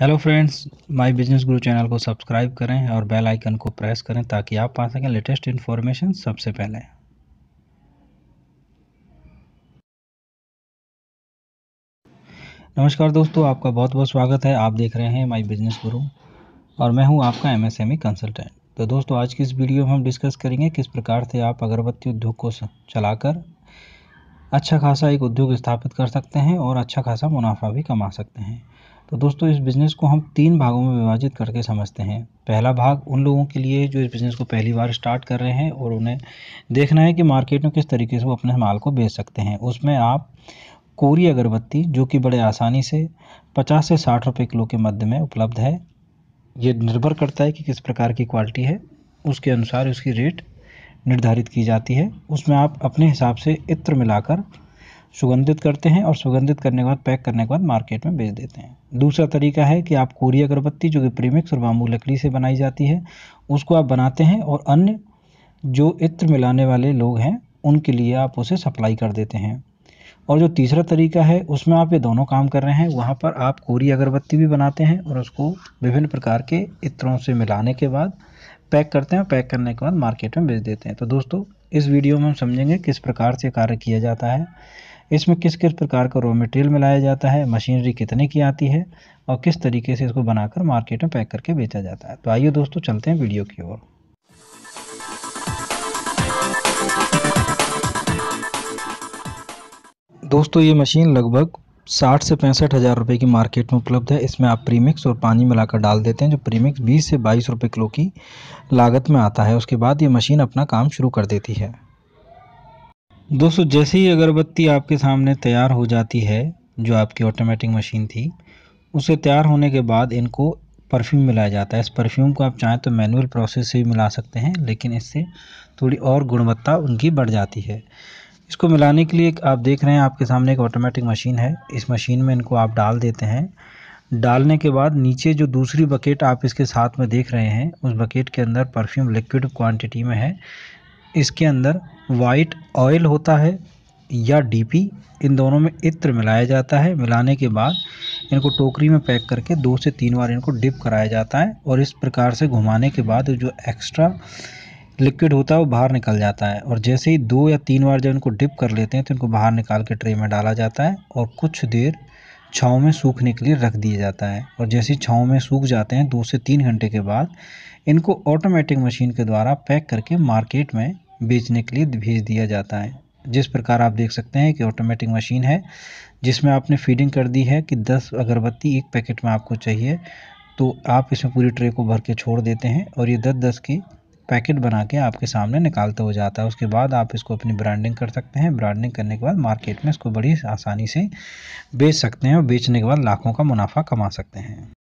hello friends my business Guru channel को subscribe करें और बेल आइकन को प्रेस करें ताकि आप पा सकें लेटेस्ट इन्फॉर्मेशन सबसे पहले नमस्कार दोस्तों आपका बहुत बहुत स्वागत है आप देख रहे हैं माय बिजनेस गुरु और मैं हूं आपका एमएसएमई कंसल्टेंट e तो दोस्तों आज की इस वीडियो में हम डिस्कस करेंगे किस प्रकार से आप अगरबत्ती उद्योग को चलाकर अच्छा खासा एक उद्योग स्थापित कर सकते हैं और अच्छा खासा मुनाफा भी कमा सकते हैं तो दोस्तों इस बिज़नेस को हम तीन भागों में विभाजित करके समझते हैं पहला भाग उन लोगों के लिए जो इस बिज़नेस को पहली बार स्टार्ट कर रहे हैं और उन्हें देखना है कि मार्केट में किस तरीके से वो अपने माल को बेच सकते हैं उसमें आप कोरी अगरबत्ती जो कि बड़े आसानी से पचास से साठ रुपये किलो के मध्य में उपलब्ध है ये निर्भर करता है कि किस प्रकार की क्वालिटी है उसके अनुसार उसकी रेट निर्धारित की जाती है उसमें आप अपने हिसाब से इत्र मिलाकर सुगंधित करते हैं और सुगंधित करने के बाद पैक करने के बाद मार्केट में बेच देते हैं दूसरा तरीका है कि आप कोरी अगरबत्ती जो कि प्रीमिक्स और बाम्बू लकड़ी से बनाई जाती है उसको आप बनाते हैं और अन्य जो इत्र मिलाने वाले लोग हैं उनके लिए आप उसे सप्लाई कर देते हैं और जो तीसरा तरीका है उसमें आप ये दोनों काम कर रहे हैं वहाँ पर आप कोरी अगरबत्ती भी बनाते हैं और उसको विभिन्न प्रकार के इत्रों से मिलाने के बाद पैक करते हैं और पैक करने के बाद मार्केट में बेच देते हैं तो दोस्तों इस वीडियो में हम समझेंगे किस प्रकार से कार्य किया जाता है इसमें किस किस प्रकार का रॉ मटेरियल मिलाया जाता है मशीनरी कितने की आती है और किस तरीके से इसको बनाकर मार्केट में पैक करके बेचा जाता है तो आइए दोस्तों चलते हैं वीडियो की ओर दोस्तों ये मशीन लगभग साठ से पैंसठ हज़ार रुपये की मार्केट में उपलब्ध है इसमें आप प्रीमिक्स और पानी मिलाकर डाल देते हैं जो प्रीमिक्स बीस से बाईस रुपये किलो की लागत में आता है उसके बाद ये मशीन अपना काम शुरू कर देती है दोस्तों जैसे ही अगरबत्ती आपके सामने तैयार हो जाती है जो आपकी ऑटोमेटिक मशीन थी उसे तैयार होने के बाद इनको परफ्यूम मिलाया जाता है इस परफ्यूम को आप चाहें तो मैनुअल प्रोसेस से भी मिला सकते हैं लेकिन इससे थोड़ी और गुणवत्ता उनकी बढ़ जाती है इसको मिलाने के लिए आप देख रहे हैं आपके सामने एक ऑटोमेटिक मशीन है इस मशीन में इनको आप डाल देते हैं डालने के बाद नीचे जो दूसरी बकेट आप इसके साथ में देख रहे हैं उस बकेट के अंदर परफ्यूम लिक्विड क्वांटिटी में है इसके अंदर वाइट ऑयल होता है या डीपी इन दोनों में इत्र मिलाया जाता है मिलाने के बाद इनको टोकरी में पैक करके दो से तीन बार इनको डिप कराया जाता है और इस प्रकार से घुमाने के बाद जो एक्स्ट्रा लिक्विड होता है वो बाहर निकल जाता है और जैसे ही दो या तीन बार जब इनको डिप कर लेते हैं तो इनको बाहर निकाल के ट्रे में डाला जाता है और कुछ देर छाँव में सूखने के लिए रख दिया जाता है और जैसे ही छाँव में सूख जाते हैं दो से तीन घंटे के बाद इनको ऑटोमेटिक मशीन के द्वारा पैक करके मार्केट में बेचने के लिए भेज दिया जाता है जिस प्रकार आप देख सकते हैं कि ऑटोमेटिक मशीन है जिसमें आपने फीडिंग कर दी है कि 10 अगरबत्ती एक पैकेट में आपको चाहिए तो आप इसमें पूरी ट्रे को भर के छोड़ देते हैं और ये दस दस की पैकेट बना के आपके सामने निकालते हो जाता है उसके बाद आप इसको अपनी ब्रांडिंग कर सकते हैं ब्रांडिंग करने के बाद मार्केट में इसको बड़ी आसानी से बेच सकते हैं और बेचने के बाद लाखों का मुनाफा कमा सकते हैं